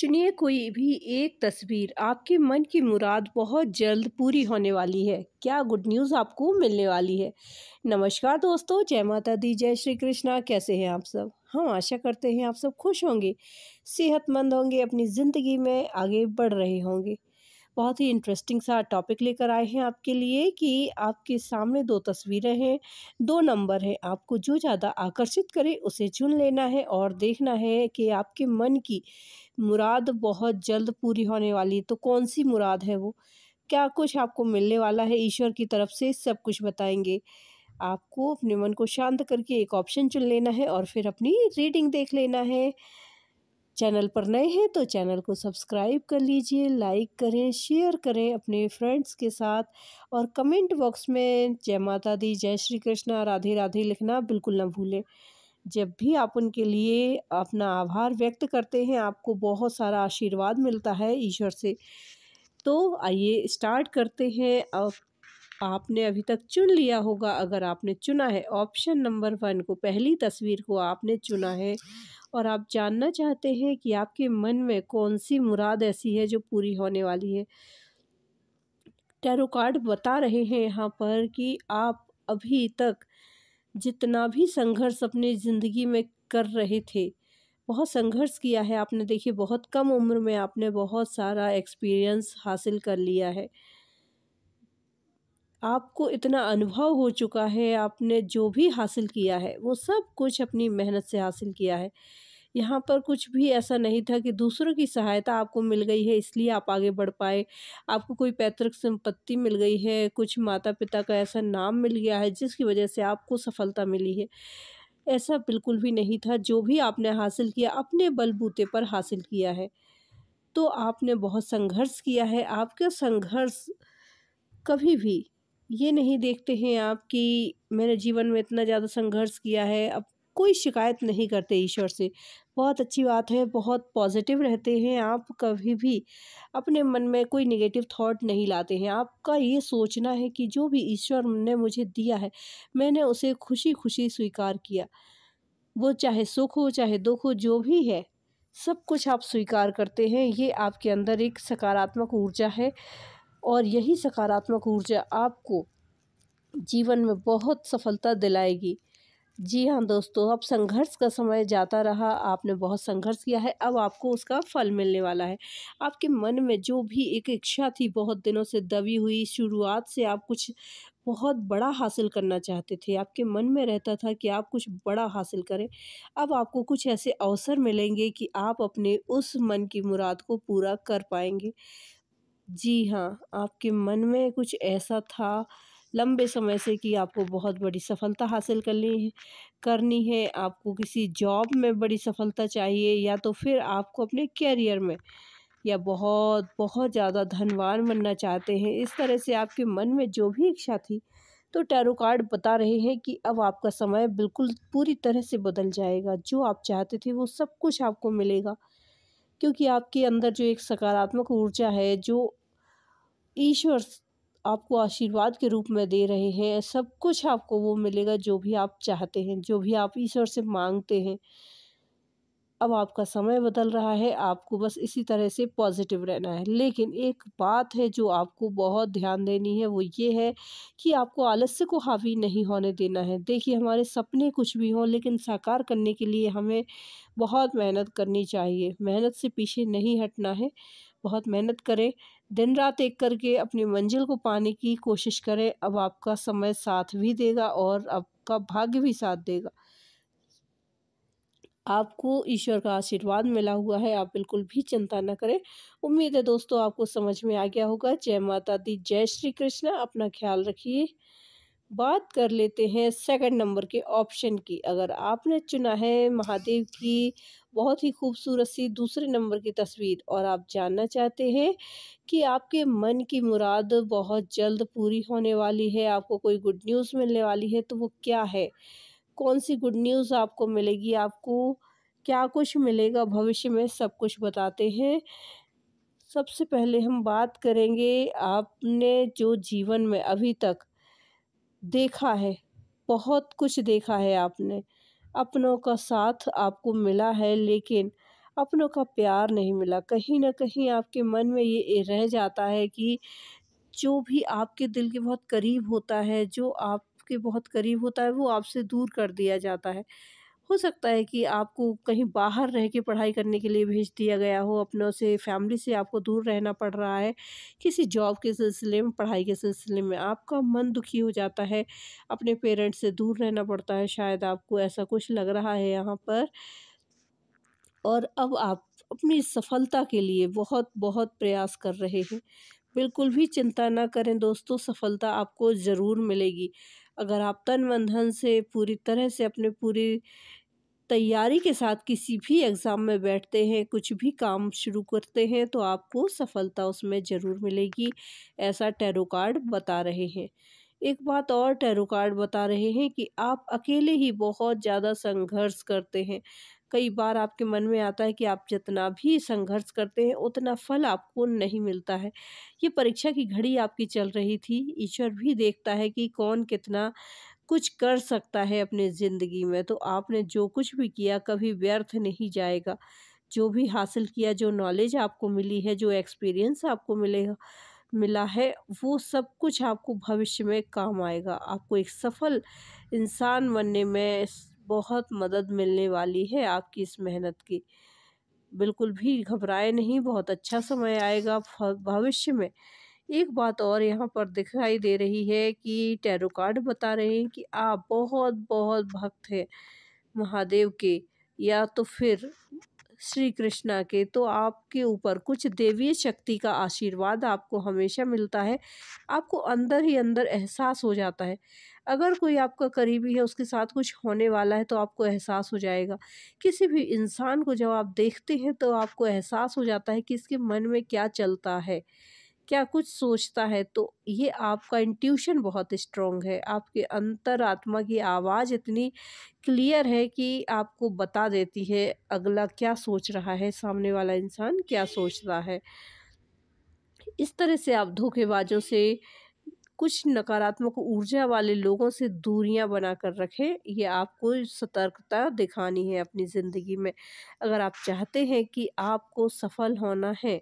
चुनिए कोई भी एक तस्वीर आपके मन की मुराद बहुत जल्द पूरी होने वाली है क्या गुड न्यूज़ आपको मिलने वाली है नमस्कार दोस्तों जय माता दी जय श्री कृष्णा कैसे हैं आप सब हम आशा करते हैं आप सब खुश होंगे सेहतमंद होंगे अपनी ज़िंदगी में आगे बढ़ रहे होंगे बहुत ही इंटरेस्टिंग सा टॉपिक लेकर आए हैं आपके लिए कि आपके सामने दो तस्वीरें हैं दो नंबर हैं आपको जो ज़्यादा आकर्षित करे उसे चुन लेना है और देखना है कि आपके मन की मुराद बहुत जल्द पूरी होने वाली तो कौन सी मुराद है वो क्या कुछ आपको मिलने वाला है ईश्वर की तरफ से सब कुछ बताएंगे आपको अपने मन को शांत करके एक ऑप्शन चुन लेना है और फिर अपनी रीडिंग देख लेना है चैनल पर नए हैं तो चैनल को सब्सक्राइब कर लीजिए लाइक करें शेयर करें अपने फ्रेंड्स के साथ और कमेंट बॉक्स में जय माता दी जय श्री कृष्णा राधे राधे लिखना बिल्कुल ना भूलें जब भी आप उनके लिए अपना आभार व्यक्त करते हैं आपको बहुत सारा आशीर्वाद मिलता है ईश्वर से तो आइए स्टार्ट करते हैं अब आपने अभी तक चुन लिया होगा अगर आपने चुना है ऑप्शन नंबर वन को पहली तस्वीर को आपने चुना है और आप जानना चाहते हैं कि आपके मन में कौन सी मुराद ऐसी है जो पूरी होने वाली है टैरो कार्ड बता रहे हैं यहाँ पर कि आप अभी तक जितना भी संघर्ष अपनी ज़िंदगी में कर रहे थे बहुत संघर्ष किया है आपने देखिए बहुत कम उम्र में आपने बहुत सारा एक्सपीरियंस हासिल कर लिया है आपको इतना अनुभव हो चुका है आपने जो भी हासिल किया है वो सब कुछ अपनी मेहनत से हासिल किया है यहाँ पर कुछ भी ऐसा नहीं था कि दूसरों की सहायता आपको मिल गई है इसलिए आप आगे बढ़ पाए आपको कोई पैतृक संपत्ति मिल गई है कुछ माता पिता का ऐसा नाम मिल गया है जिसकी वजह से आपको सफलता मिली है ऐसा बिल्कुल भी नहीं था जो भी आपने हासिल किया अपने बलबूते पर हासिल किया है तो आपने बहुत संघर्ष किया है आपका संघर्ष कभी भी ये नहीं देखते हैं आप कि मैंने जीवन में इतना ज़्यादा संघर्ष किया है अब कोई शिकायत नहीं करते ईश्वर से बहुत अच्छी बात है बहुत पॉजिटिव रहते हैं आप कभी भी अपने मन में कोई निगेटिव थॉट नहीं लाते हैं आपका ये सोचना है कि जो भी ईश्वर ने मुझे दिया है मैंने उसे खुशी खुशी स्वीकार किया वो चाहे सुख हो चाहे दुख हो जो भी है सब कुछ आप स्वीकार करते हैं ये आपके अंदर एक सकारात्मक ऊर्जा है और यही सकारात्मक ऊर्जा आपको जीवन में बहुत सफलता दिलाएगी जी हाँ दोस्तों अब संघर्ष का समय जाता रहा आपने बहुत संघर्ष किया है अब आपको उसका फल मिलने वाला है आपके मन में जो भी एक इच्छा थी बहुत दिनों से दबी हुई शुरुआत से आप कुछ बहुत बड़ा हासिल करना चाहते थे आपके मन में रहता था कि आप कुछ बड़ा हासिल करें अब आपको कुछ ऐसे अवसर मिलेंगे कि आप अपने उस मन की मुराद को पूरा कर पाएंगे जी हाँ आपके मन में कुछ ऐसा था लंबे समय से कि आपको बहुत बड़ी सफलता हासिल करनी है करनी है आपको किसी जॉब में बड़ी सफलता चाहिए या तो फिर आपको अपने कैरियर में या बहुत बहुत ज़्यादा धनवान बनना चाहते हैं इस तरह से आपके मन में जो भी इच्छा थी तो टैरो कार्ड बता रहे हैं कि अब आपका समय बिल्कुल पूरी तरह से बदल जाएगा जो आप चाहते थे वो सब कुछ आपको मिलेगा क्योंकि आपके अंदर जो एक सकारात्मक ऊर्जा है जो ईश्वर आपको आशीर्वाद के रूप में दे रहे हैं सब कुछ आपको वो मिलेगा जो भी आप चाहते हैं जो भी आप ईश्वर से मांगते हैं अब आपका समय बदल रहा है आपको बस इसी तरह से पॉजिटिव रहना है लेकिन एक बात है जो आपको बहुत ध्यान देनी है वो ये है कि आपको आलस्य को हावी नहीं होने देना है देखिए हमारे सपने कुछ भी हों लेकिन साकार करने के लिए हमें बहुत मेहनत करनी चाहिए मेहनत से पीछे नहीं हटना है बहुत मेहनत करें दिन रात एक करके अपनी मंजिल को पाने की कोशिश करें अब आपका समय साथ भी देगा और आपका भाग्य भी साथ देगा आपको ईश्वर का आशीर्वाद मिला हुआ है आप बिल्कुल भी चिंता ना करें उम्मीद है दोस्तों आपको समझ में आ गया होगा जय माता दी जय श्री कृष्ण अपना ख्याल रखिए बात कर लेते हैं सेकंड नंबर के ऑप्शन की अगर आपने चुना है महादेव की बहुत ही खूबसूरत सी दूसरे नंबर की तस्वीर और आप जानना चाहते हैं कि आपके मन की मुराद बहुत जल्द पूरी होने वाली है आपको कोई गुड न्यूज़ मिलने वाली है तो वो क्या है कौन सी गुड न्यूज़ आपको मिलेगी आपको क्या कुछ मिलेगा भविष्य में सब कुछ बताते हैं सबसे पहले हम बात करेंगे आपने जो जीवन में अभी तक देखा है बहुत कुछ देखा है आपने अपनों का साथ आपको मिला है लेकिन अपनों का प्यार नहीं मिला कहीं ना कहीं आपके मन में ये रह जाता है कि जो भी आपके दिल के बहुत करीब होता है जो आपके बहुत करीब होता है वो आपसे दूर कर दिया जाता है हो सकता है कि आपको कहीं बाहर रह के पढ़ाई करने के लिए भेज दिया गया हो अपनों से फैमिली से आपको दूर रहना पड़ रहा है किसी जॉब के सिलसिले में पढ़ाई के सिलसिले में आपका मन दुखी हो जाता है अपने पेरेंट्स से दूर रहना पड़ता है शायद आपको ऐसा कुछ लग रहा है यहाँ पर और अब आप अपनी सफलता के लिए बहुत बहुत प्रयास कर रहे हैं बिल्कुल भी चिंता ना करें दोस्तों सफलता आपको ज़रूर मिलेगी अगर आप तन बंधन से पूरी तरह से अपने पूरी तैयारी के साथ किसी भी एग्ज़ाम में बैठते हैं कुछ भी काम शुरू करते हैं तो आपको सफलता उसमें ज़रूर मिलेगी ऐसा टैरो कार्ड बता रहे हैं एक बात और टैरो कार्ड बता रहे हैं कि आप अकेले ही बहुत ज़्यादा संघर्ष करते हैं कई बार आपके मन में आता है कि आप जितना भी संघर्ष करते हैं उतना फल आपको नहीं मिलता है ये परीक्षा की घड़ी आपकी चल रही थी ईश्वर भी देखता है कि कौन कितना कुछ कर सकता है अपने ज़िंदगी में तो आपने जो कुछ भी किया कभी व्यर्थ नहीं जाएगा जो भी हासिल किया जो नॉलेज आपको मिली है जो एक्सपीरियंस आपको मिलेगा मिला है वो सब कुछ आपको भविष्य में काम आएगा आपको एक सफल इंसान बनने में बहुत मदद मिलने वाली है आपकी इस मेहनत की बिल्कुल भी घबराए नहीं बहुत अच्छा समय आएगा भविष्य में एक बात और यहाँ पर दिखाई दे रही है कि टैरो कार्ड बता रहे हैं कि आप बहुत बहुत भक्त हैं महादेव के या तो फिर श्री कृष्णा के तो आपके ऊपर कुछ देवीय शक्ति का आशीर्वाद आपको हमेशा मिलता है आपको अंदर ही अंदर एहसास हो जाता है अगर कोई आपका करीबी है उसके साथ कुछ होने वाला है तो आपको एहसास हो जाएगा किसी भी इंसान को जब आप देखते हैं तो आपको एहसास हो जाता है कि इसके मन में क्या चलता है क्या कुछ सोचता है तो ये आपका इंट्यूशन बहुत स्ट्रॉन्ग है आपके अंतरात्मा की आवाज़ इतनी क्लियर है कि आपको बता देती है अगला क्या सोच रहा है सामने वाला इंसान क्या सोच रहा है इस तरह से आप धोखेबाजों से कुछ नकारात्मक ऊर्जा वाले लोगों से दूरियां बना कर रखें ये आपको सतर्कता दिखानी है अपनी ज़िंदगी में अगर आप चाहते हैं कि आपको सफल होना है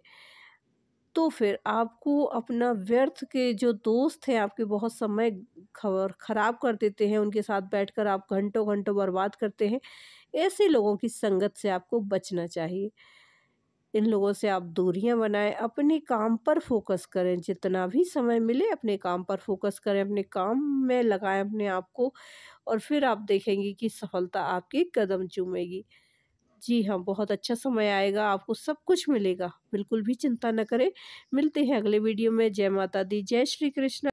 तो फिर आपको अपना व्यर्थ के जो दोस्त हैं आपके बहुत समय खबर ख़राब कर देते हैं उनके साथ बैठकर आप घंटों घंटों बर्बाद करते हैं ऐसे लोगों की संगत से आपको बचना चाहिए इन लोगों से आप दूरियां बनाएं अपने काम पर फोकस करें जितना भी समय मिले अपने काम पर फोकस करें अपने काम में लगाएं अपने आप को और फिर आप देखेंगे कि सफलता आपके कदम चूमेगी जी हाँ बहुत अच्छा समय आएगा आपको सब कुछ मिलेगा बिल्कुल भी चिंता न करें मिलते हैं अगले वीडियो में जय माता दी जय श्री कृष्ण